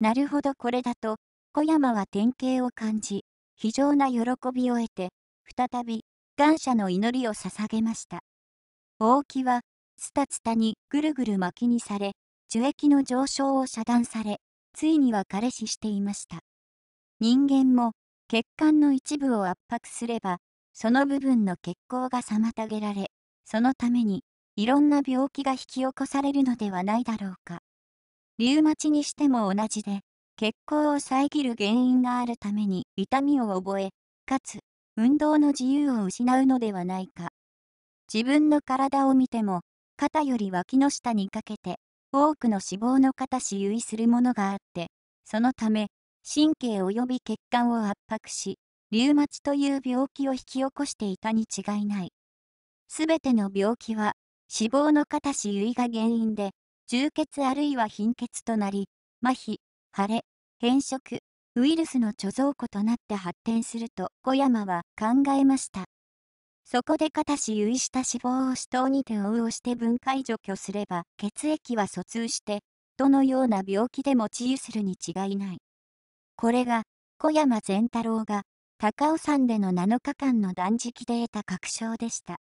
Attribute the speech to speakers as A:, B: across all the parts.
A: なるほどこれだと、小山は典型を感じ、非常な喜びを得て、再び、感謝の祈りを捧げました。大木は、つたつたにぐるぐる巻きにされ、樹液の上昇を遮断され、ついには彼氏していました。人間も、血管の一部を圧迫すれば、その部分の血行が妨げられ、そのために、いろんな病気が引き起こされるのではないだろうか。リウマチにしても同じで、血行を遮る原因があるために痛みを覚え、かつ、運動の自由を失うのではないか。自分の体を見ても、肩より脇の下にかけて、多くの脂肪の肩し由依するものがあって、そのため、神経及び血管を圧迫し、リウマチという病気を引き起こしていたに違いない。すべての病気は、脂肪の肩し由依が原因で、充血あるいは貧血となり、麻痺、腫れ、変色、ウイルスの貯蔵庫となって発展すると小山は考えました。そこで片し有意した脂肪を死闘に手応用して分解除去すれば血液は疎通して、どのような病気でも治癒するに違いない。これが小山善太郎が高尾山での7日間の断食で得た確証でした。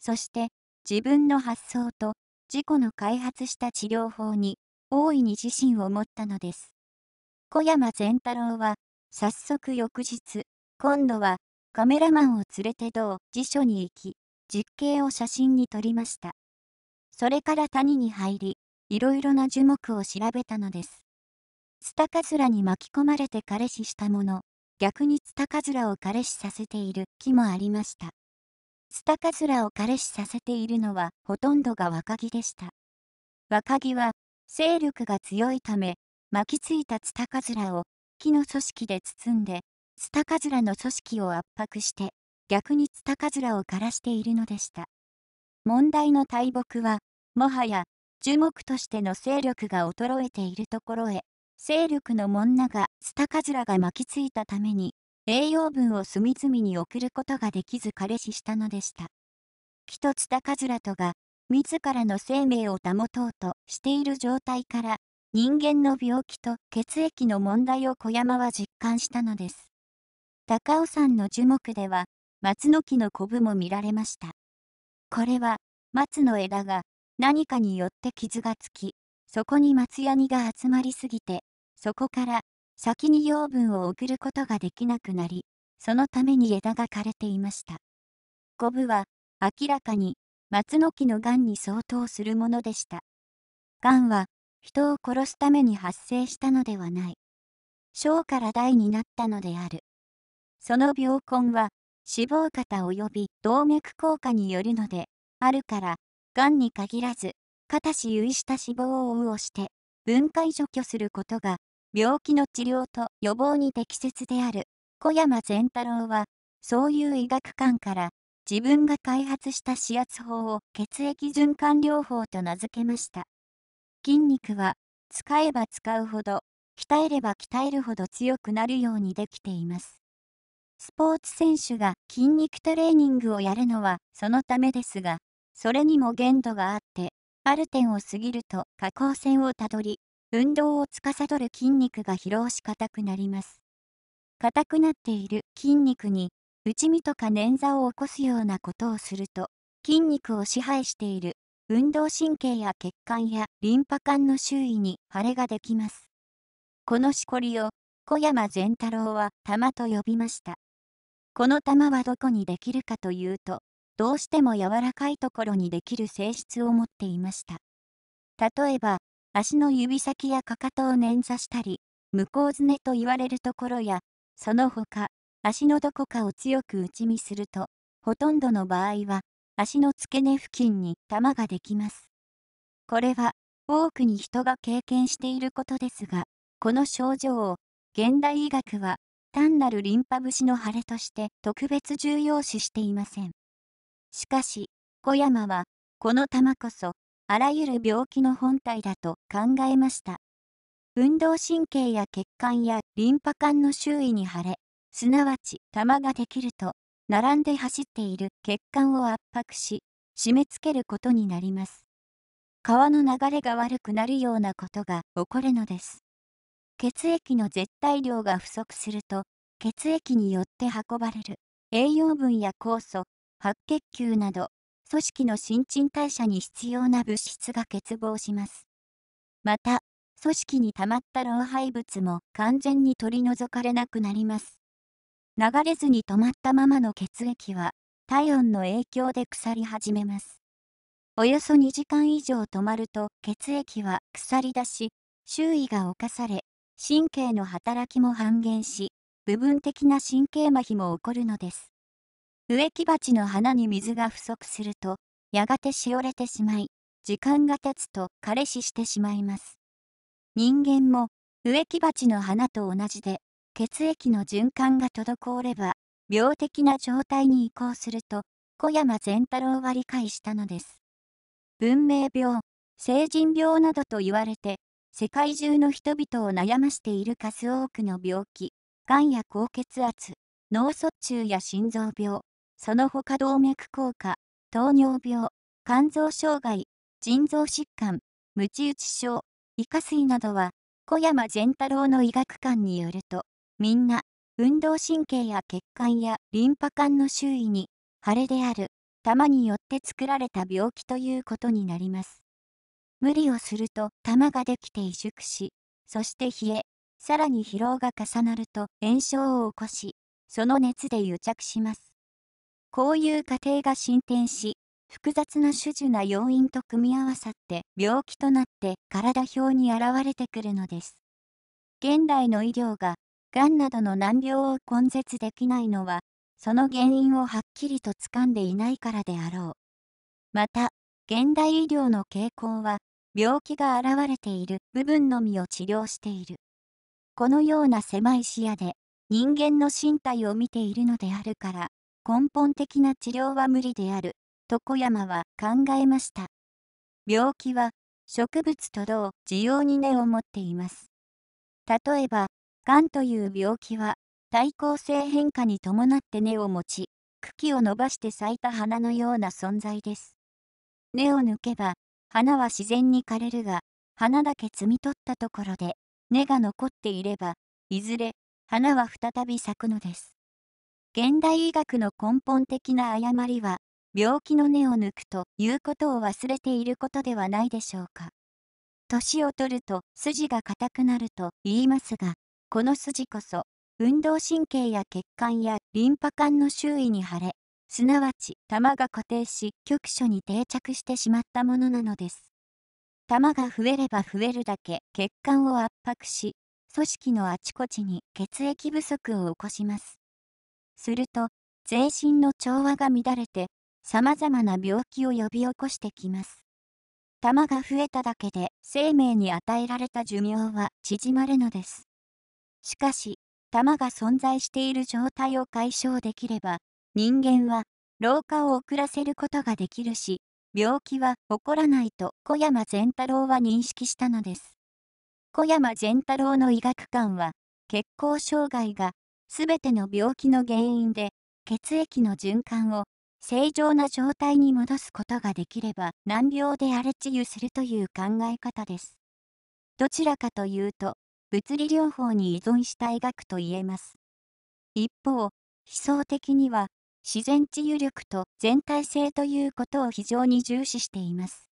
A: そして自分の発想と自己の開発した治療法に大いに自信を持ったのです。小山善太郎は早速翌日、今度はカメラマンを連れて同辞書に行き、実景を写真に撮りました。それから谷に入り、いろいろな樹木を調べたのです。ツタカズラに巻き込まれて彼氏したもの、逆にツタカズラを彼氏させている木もありました。ツタカズラを彼氏させているのはほとんどが若木でした。若木は勢力が強いため巻きついたツタカズラを木の組織で包んでツタカズラの組織を圧迫して逆にツタカズラを枯らしているのでした。問題の大木はもはや樹木としての勢力が衰えているところへ勢力のもんながツタカズラが巻きついたために栄養分を隅々に送ることができず彼氏死したのでした。一つ高らとが、自らの生命を保とうとしている状態から、人間の病気と血液の問題を小山は実感したのです。高尾山の樹木では、松の木のコブも見られました。これは、松の枝が何かによって傷がつき、そこに松ヤニが集まりすぎて、そこから先に養分を送ることができなくなり、そのために枝が枯れていました。コブは明らかに松の木のがんに相当するものでした。がんは人を殺すために発生したのではない。小から大になったのである。その病根は脂肪型及び動脈硬化によるのであるから、がんに限らず、片し有した脂肪をうをして分解除去することが病気の治療と予防に適切である小山善太郎はそういう医学観から自分が開発した指圧法を血液循環療法と名付けました筋肉は使えば使うほど鍛えれば鍛えるほど強くなるようにできていますスポーツ選手が筋肉トレーニングをやるのはそのためですがそれにも限度があってある点を過ぎると下降線をたどり運動を司る筋肉が疲労し硬くなります。硬くなっている筋肉に、内身とか捻挫を起こすようなことをすると、筋肉を支配している運動神経や血管やリンパ管の周囲に腫れができます。このしこりを小山善太郎は玉と呼びました。この玉はどこにできるかというと、どうしても柔らかいところにできる性質を持っていました。例えば、足の指先やかかとを捻挫したり、向こうすねと言われるところや、その他、足のどこかを強く打ち見すると、ほとんどの場合は、足の付け根付近に玉ができます。これは、多くに人が経験していることですが、この症状を、現代医学は、単なるリンパ節の腫れとして特別重要視していません。しかし、小山は、この玉こそ、あらゆる病気の本体だと考えました。運動神経や血管やリンパ管の周囲に腫れ、すなわち玉ができると、並んで走っている血管を圧迫し、締め付けることになります。川の流れが悪くなるようなことが起こるのです。血液の絶対量が不足すると、血液によって運ばれる栄養分や酵素、白血球など組織の新陳代謝に必要な物質が欠乏します。また、組織に溜まった老廃物も完全に取り除かれなくなります。流れずに止まったままの血液は、体温の影響で腐り始めます。およそ2時間以上止まると血液は腐り出し、周囲が侵され、神経の働きも半減し、部分的な神経麻痺も起こるのです。植木鉢の花に水が不足すると、やがてしおれてしまい、時間が経つと枯れ死してしまいます。人間も植木鉢の花と同じで、血液の循環が滞れば、病的な状態に移行すると、小山善太郎は理解したのです。文明病、成人病などと言われて、世界中の人々を悩ましている数多くの病気、がんや高血圧、脳卒中や心臓病、その他動脈硬化、糖尿病、肝臓障害、腎臓疾患、無知打ち症、胃下垂などは、小山善太郎の医学館によると、みんな、運動神経や血管やリンパ管の周囲に、腫れである、玉によって作られた病気ということになります。無理をすると玉ができて萎縮し、そして冷え、さらに疲労が重なると炎症を起こし、その熱で癒着します。こういう過程が進展し、複雑な種々な要因と組み合わさって病気となって体表に現れてくるのです。現代の医療が、がんなどの難病を根絶できないのは、その原因をはっきりとつかんでいないからであろう。また、現代医療の傾向は、病気が現れている部分のみを治療している。このような狭い視野で、人間の身体を見ているのであるから、根本的な治療は無理である、と小山は考えました。病気は、植物と同、需要に根を持っています。例えば、癌という病気は、対抗性変化に伴って根を持ち、茎を伸ばして咲いた花のような存在です。根を抜けば、花は自然に枯れるが、花だけ摘み取ったところで、根が残っていれば、いずれ、花は再び咲くのです。現代医学の根本的な誤りは、病気の根を抜くということを忘れていることではないでしょうか。年を取ると筋が硬くなると言いますが、この筋こそ、運動神経や血管やリンパ管の周囲に腫れ、すなわち玉が固定し局所に定着してしまったものなのです。玉が増えれば増えるだけ血管を圧迫し、組織のあちこちに血液不足を起こします。すると、全身の調和が乱れて、様々な病気を呼び起こしてきます。玉が増えただけで生命に与えられた寿命は縮まるのです。しかし、玉が存在している状態を解消できれば、人間は老化を遅らせることができるし、病気は起こらないと小山善太郎は認識したのです。小山善太郎の医学館は、血行障害がすべての病気の原因で、血液の循環を正常な状態に戻すことができれば難病で荒れ治癒するという考え方です。どちらかというと、物理療法に依存した医学と言えます。一方、思想的には、自然治癒力と全体性ということを非常に重視しています。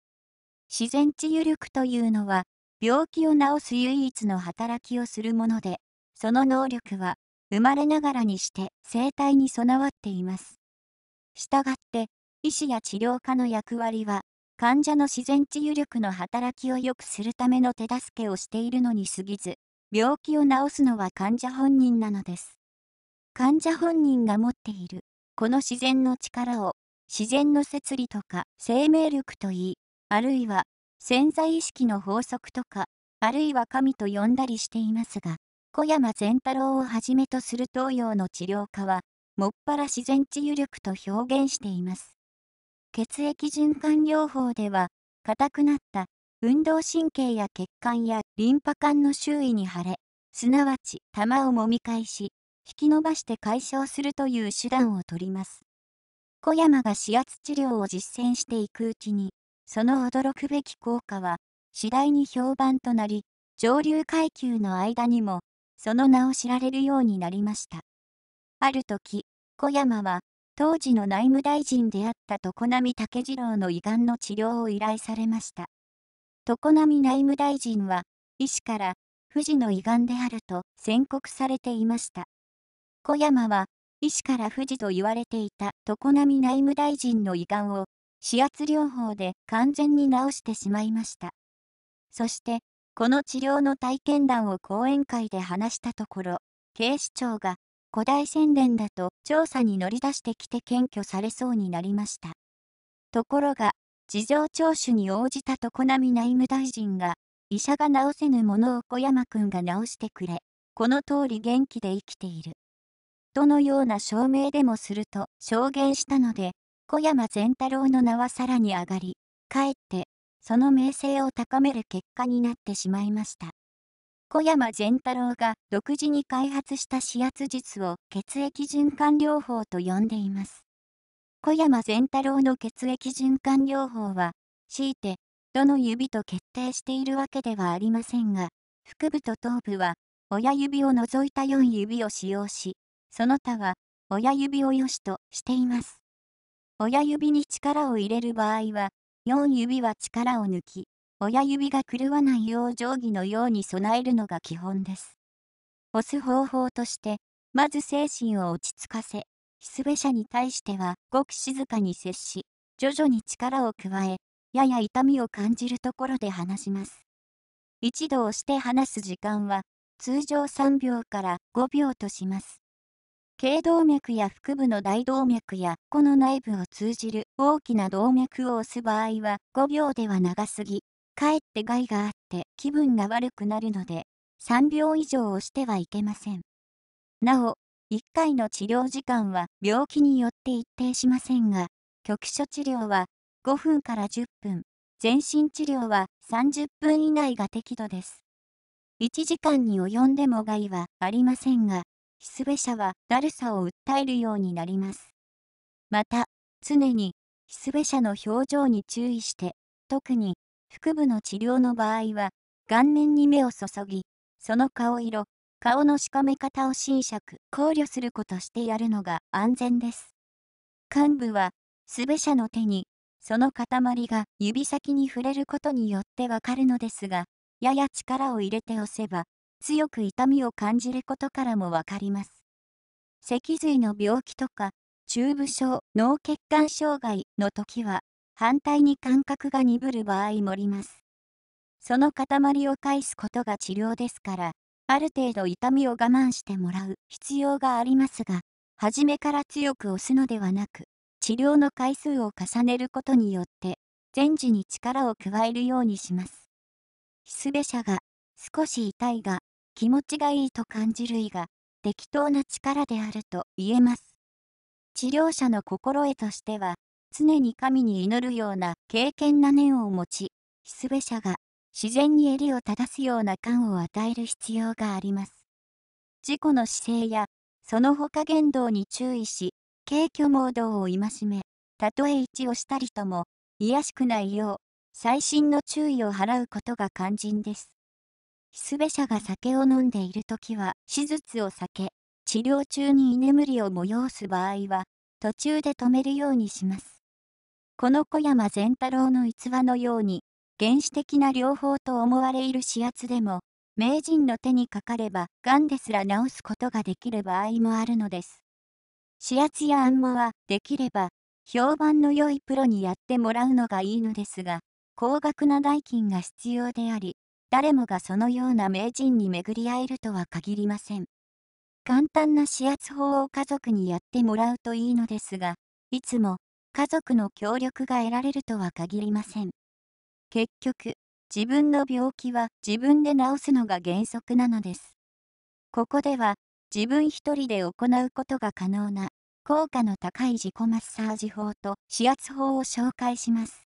A: 自然治癒力というのは、病気を治す唯一の働きをするもので、その能力は、生まれながらにして生体に備わっています。したがって、医師や治療科の役割は、患者の自然治癒力の働きを良くするための手助けをしているのに過ぎず、病気を治すのは患者本人なのです。患者本人が持っている、この自然の力を、自然の摂理とか生命力といい、あるいは潜在意識の法則とか、あるいは神と呼んだりしていますが、小山善太郎をはじめとする東洋の治療家は、もっぱら自然治癒力と表現しています。血液循環療法では、硬くなった運動神経や血管やリンパ管の周囲に腫れ、すなわち玉をもみ返し、引き伸ばして解消するという手段をとります。小山が指圧治療を実践していくうちに、その驚くべき効果は、次第に評判となり、上流階級の間にもその名を知られるようになりました。ある時、小山は、当時の内務大臣であった常波武次郎の胃がんの治療を依頼されました。常波内務大臣は、医師から、富士の胃がんであると宣告されていました。小山は、医師から富士と言われていた常波内務大臣の胃がんを、指圧療法で完全に治してしまいました。そして、この治療の体験談を講演会で話したところ、警視庁が古代宣伝だと調査に乗り出してきて検挙されそうになりました。ところが、事情聴取に応じた常波内務大臣が、医者が治せぬものを小山くんが治してくれ、この通り元気で生きている。どのような証明でもすると証言したので、小山善太郎の名はさらに上がり、かえってその名声を高める結果になってしまいました。小山善太郎が独自に開発した指圧術を血液循環療法と呼んでいます。小山善太郎の血液循環療法は、強いて、どの指と決定しているわけではありませんが、腹部と頭部は、親指を除いた4指を使用し、その他は、親指を良しとしています。親指に力を入れる場合は、4指は力を抜き、親指が狂わないよう定規のように備えるのが基本です。押す方法として、まず精神を落ち着かせ、すべ者に対してはごく静かに接し、徐々に力を加え、やや痛みを感じるところで話します。一度押して話す時間は、通常3秒から5秒とします。頸動脈や腹部の大動脈やこの内部を通じる大きな動脈を押す場合は5秒では長すぎ、かえって害があって気分が悪くなるので、3秒以上押してはいけません。なお、1回の治療時間は病気によって一定しませんが、局所治療は5分から10分、全身治療は30分以内が適度です。1時間に及んでも害はありませんが、ひすべ者はだるさを訴えるようになります。また、常にすべ者の表情に注意して、特に腹部の治療の場合は、顔面に目を注ぎ、その顔色、顔のしかめ方を心釈、考慮することしてやるのが安全です。患部は、すべ者の手に、その塊が指先に触れることによってわかるのですが、やや力を入れて押せば、強く痛みを感じることからもわかります。脊髄の病気とか、中部症、脳血管障害の時は、反対に感覚が鈍る場合もります。その塊を返すことが治療ですから、ある程度痛みを我慢してもらう必要がありますが、初めから強く押すのではなく、治療の回数を重ねることによって、全時に力を加えるようにします。すべ者が、少し痛いが、気持ちがいいと感じるいが、適当な力であると言えます。治療者の心得としては、常に神に祈るような敬虔な念を持ち、すべ者が自然に襟を正すような感を与える必要があります。自己の姿勢や、その他言動に注意し、軽挙盲動を戒め、たとえ一をしたりとも、癒しくないよう、細心の注意を払うことが肝心です。すべ者が酒を飲んでいるときは、手術を避け、治療中に居眠りを催す場合は、途中で止めるようにします。この小山善太郎の逸話のように、原始的な療法と思われる指圧でも、名人の手にかかれば、癌ですら治すことができる場合もあるのです。指圧や暗モは、できれば、評判の良いプロにやってもらうのがいいのですが、高額な代金が必要であり、誰もがそのような名人に巡り合えるとは限りません。簡単な指圧法を家族にやってもらうといいのですが、いつも家族の協力が得られるとは限りません。結局、自分の病気は自分で治すのが原則なのです。ここでは、自分一人で行うことが可能な、効果の高い自己マッサージ法と指圧法を紹介します。